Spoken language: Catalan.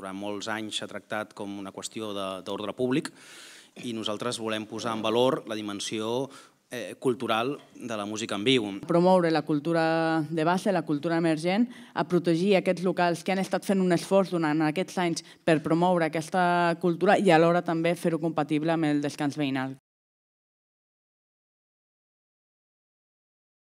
durant molts anys s'ha tractat com una qüestió d'ordre públic i nosaltres volem posar en valor la dimensió eh, cultural de la música en viu. Promoure la cultura de base, la cultura emergent, a protegir aquests locals que han estat fent un esforç durant aquests anys per promoure aquesta cultura i alhora també fer-ho compatible amb el descans veïnal.